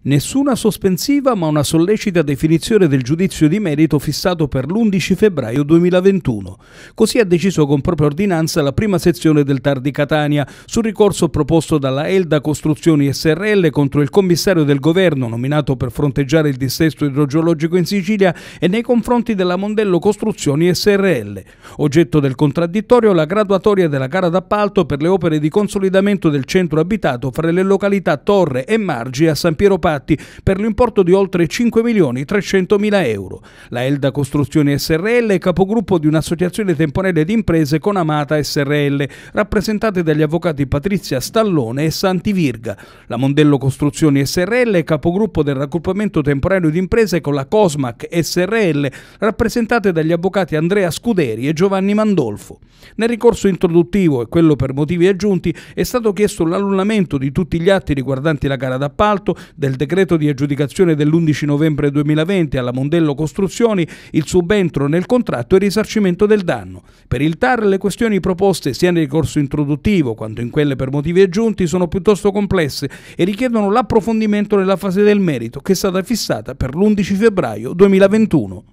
Nessuna sospensiva ma una sollecita definizione del giudizio di merito fissato per l'11 febbraio 2021. Così ha deciso con propria ordinanza la prima sezione del TAR di Catania sul ricorso proposto dalla Elda Costruzioni SRL contro il commissario del governo nominato per fronteggiare il dissesto idrogeologico in Sicilia e nei confronti della Mondello Costruzioni SRL. Oggetto del contraddittorio la graduatoria della gara d'appalto per le opere di consolidamento del centro abitato fra le località Torre e Margi a San Piero Patti per l'importo di oltre 5 milioni 300 mila euro. La Elda Costruzioni SRL è capogruppo di un'associazione temporanea di imprese con Amata SRL, rappresentate dagli avvocati Patrizia Stallone e Santi Virga. La Mondello Costruzioni SRL è capogruppo del raggruppamento temporaneo di imprese con la Cosmac SRL, rappresentate dagli avvocati Andrea Scuderi e Giovanni Mandolfo. Nel ricorso introduttivo e quello per motivi aggiunti è stato chiesto l'annullamento di tutti gli atti riguardanti la gara d'appalto, del decreto di aggiudicazione dell'11 novembre 2020 alla Mondello Costruzioni il subentro nel contratto e il risarcimento del danno. Per il TAR le questioni proposte sia nel ricorso introduttivo quanto in quelle per motivi aggiunti sono piuttosto complesse e richiedono l'approfondimento nella fase del merito che è stata fissata per l'11 febbraio 2021.